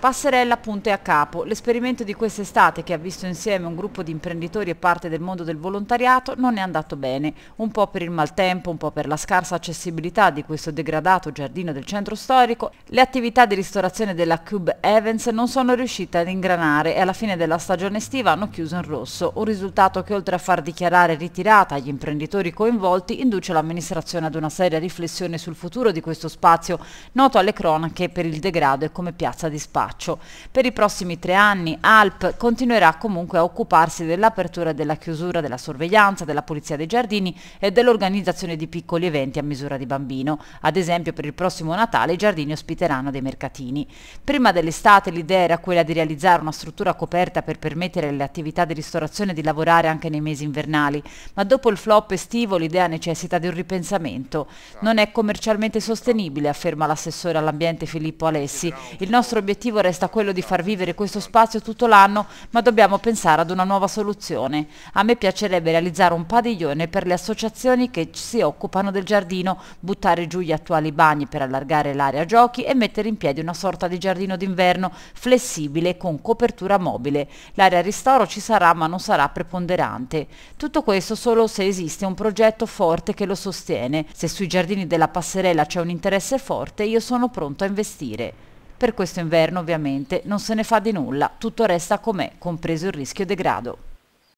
Passerella punto e a capo. L'esperimento di quest'estate che ha visto insieme un gruppo di imprenditori e parte del mondo del volontariato non è andato bene, un po' per il maltempo, un po' per la scarsa accessibilità di questo degradato giardino del centro storico, le attività di ristorazione della Cube Evans non sono riuscite ad ingranare e alla fine della stagione estiva hanno chiuso in rosso, un risultato che oltre a far dichiarare ritirata agli imprenditori coinvolti induce l'amministrazione ad una seria riflessione sul futuro di questo spazio, noto alle cronache per il degrado e come piazza di spazio. Faccio. Per i prossimi tre anni ALP continuerà comunque a occuparsi dell'apertura e della chiusura, della sorveglianza, della pulizia dei giardini e dell'organizzazione di piccoli eventi a misura di bambino. Ad esempio per il prossimo Natale i giardini ospiteranno dei mercatini. Prima dell'estate l'idea era quella di realizzare una struttura coperta per permettere alle attività di ristorazione di lavorare anche nei mesi invernali, ma dopo il flop estivo l'idea necessita di un ripensamento. Non è commercialmente sostenibile, afferma l'assessore all'ambiente Filippo Alessi. Il nostro obiettivo obiettivo resta quello di far vivere questo spazio tutto l'anno, ma dobbiamo pensare ad una nuova soluzione. A me piacerebbe realizzare un padiglione per le associazioni che si occupano del giardino, buttare giù gli attuali bagni per allargare l'area giochi e mettere in piedi una sorta di giardino d'inverno flessibile con copertura mobile. L'area ristoro ci sarà ma non sarà preponderante. Tutto questo solo se esiste un progetto forte che lo sostiene. Se sui giardini della passerella c'è un interesse forte io sono pronto a investire. Per questo inverno ovviamente non se ne fa di nulla, tutto resta com'è, compreso il rischio degrado.